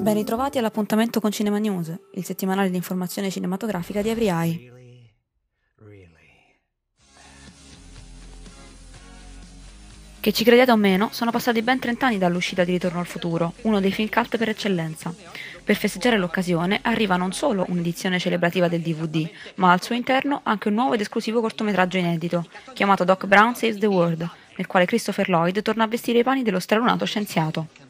Ben ritrovati all'appuntamento con Cinema News, il settimanale di informazione cinematografica di Every Eye. Che ci crediate o meno, sono passati ben 30 anni dall'uscita di Ritorno al futuro, uno dei film cult per eccellenza. Per festeggiare l'occasione arriva non solo un'edizione celebrativa del DVD, ma al suo interno anche un nuovo ed esclusivo cortometraggio inedito, chiamato Doc Brown Saves the World, nel quale Christopher Lloyd torna a vestire i panni dello stralunato scienziato.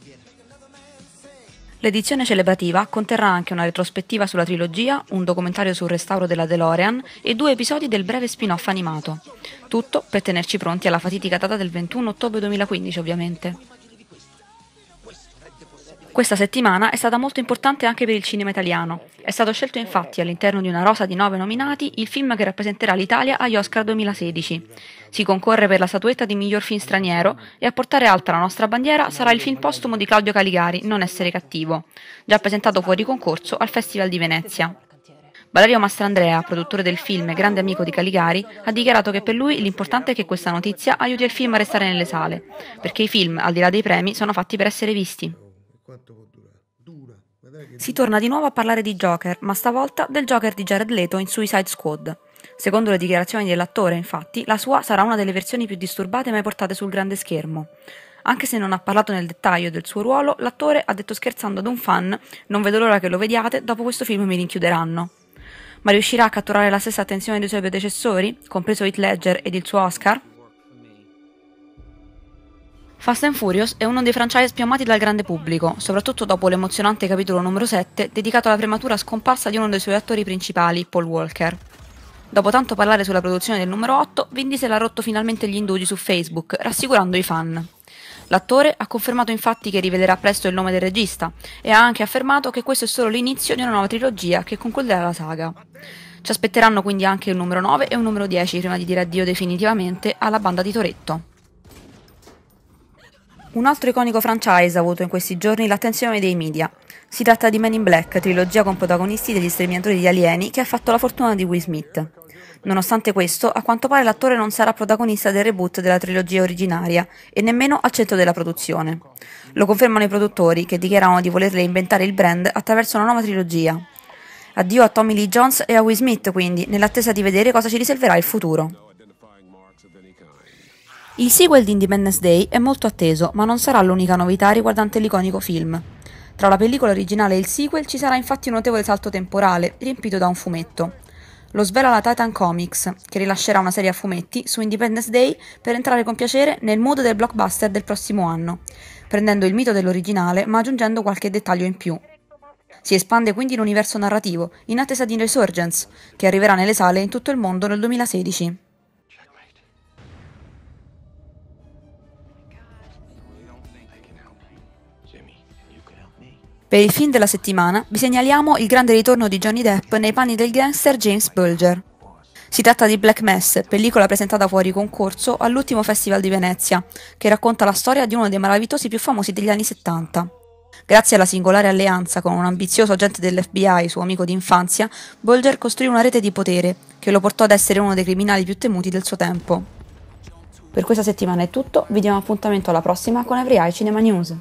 L'edizione celebrativa conterrà anche una retrospettiva sulla trilogia, un documentario sul restauro della DeLorean e due episodi del breve spin-off animato. Tutto per tenerci pronti alla fatidica data del 21 ottobre 2015, ovviamente. Questa settimana è stata molto importante anche per il cinema italiano. È stato scelto infatti all'interno di una rosa di nove nominati il film che rappresenterà l'Italia agli Oscar 2016. Si concorre per la statuetta di miglior film straniero e a portare alta la nostra bandiera sarà il film postumo di Claudio Caligari, Non essere cattivo, già presentato fuori concorso al Festival di Venezia. Valerio Mastrandrea, produttore del film e grande amico di Caligari, ha dichiarato che per lui l'importante è che questa notizia aiuti il film a restare nelle sale, perché i film, al di là dei premi, sono fatti per essere visti. Quanto può durare? Dura. Che... Si torna di nuovo a parlare di Joker, ma stavolta del Joker di Jared Leto in Suicide Squad. Secondo le dichiarazioni dell'attore, infatti, la sua sarà una delle versioni più disturbate mai portate sul grande schermo. Anche se non ha parlato nel dettaglio del suo ruolo, l'attore ha detto scherzando ad un fan: Non vedo l'ora che lo vediate, dopo questo film mi rinchiuderanno. Ma riuscirà a catturare la stessa attenzione dei suoi predecessori, compreso Heath Ledger ed il suo Oscar? Fast and Furious è uno dei franchise più amati dal grande pubblico, soprattutto dopo l'emozionante capitolo numero 7 dedicato alla prematura scomparsa di uno dei suoi attori principali, Paul Walker. Dopo tanto parlare sulla produzione del numero 8, Vin Diesel ha rotto finalmente gli indugi su Facebook, rassicurando i fan. L'attore ha confermato infatti che rivederà presto il nome del regista e ha anche affermato che questo è solo l'inizio di una nuova trilogia che concluderà la saga. Ci aspetteranno quindi anche il numero 9 e il numero 10 prima di dire addio definitivamente alla banda di Toretto. Un altro iconico franchise ha avuto in questi giorni l'attenzione dei media. Si tratta di Men in Black, trilogia con protagonisti degli sterminatori di alieni che ha fatto la fortuna di Will Smith. Nonostante questo, a quanto pare l'attore non sarà protagonista del reboot della trilogia originaria e nemmeno al centro della produzione. Lo confermano i produttori che dichiarano di voler reinventare il brand attraverso una nuova trilogia. Addio a Tommy Lee Jones e a Will Smith, quindi, nell'attesa di vedere cosa ci riserverà il futuro. Il sequel di Independence Day è molto atteso, ma non sarà l'unica novità riguardante l'iconico film. Tra la pellicola originale e il sequel ci sarà infatti un notevole salto temporale, riempito da un fumetto. Lo svela la Titan Comics, che rilascerà una serie a fumetti su Independence Day per entrare con piacere nel mood del blockbuster del prossimo anno, prendendo il mito dell'originale ma aggiungendo qualche dettaglio in più. Si espande quindi l'universo narrativo, in attesa di Resurgence, che arriverà nelle sale in tutto il mondo nel 2016. Per il film della settimana vi segnaliamo il grande ritorno di Johnny Depp nei panni del gangster James Bulger. Si tratta di Black Mass, pellicola presentata fuori concorso all'ultimo Festival di Venezia, che racconta la storia di uno dei maravitosi più famosi degli anni 70. Grazie alla singolare alleanza con un ambizioso agente dell'FBI, suo amico d'infanzia, Bulger costruì una rete di potere, che lo portò ad essere uno dei criminali più temuti del suo tempo. Per questa settimana è tutto, vi diamo appuntamento alla prossima con Every Eye Cinema News.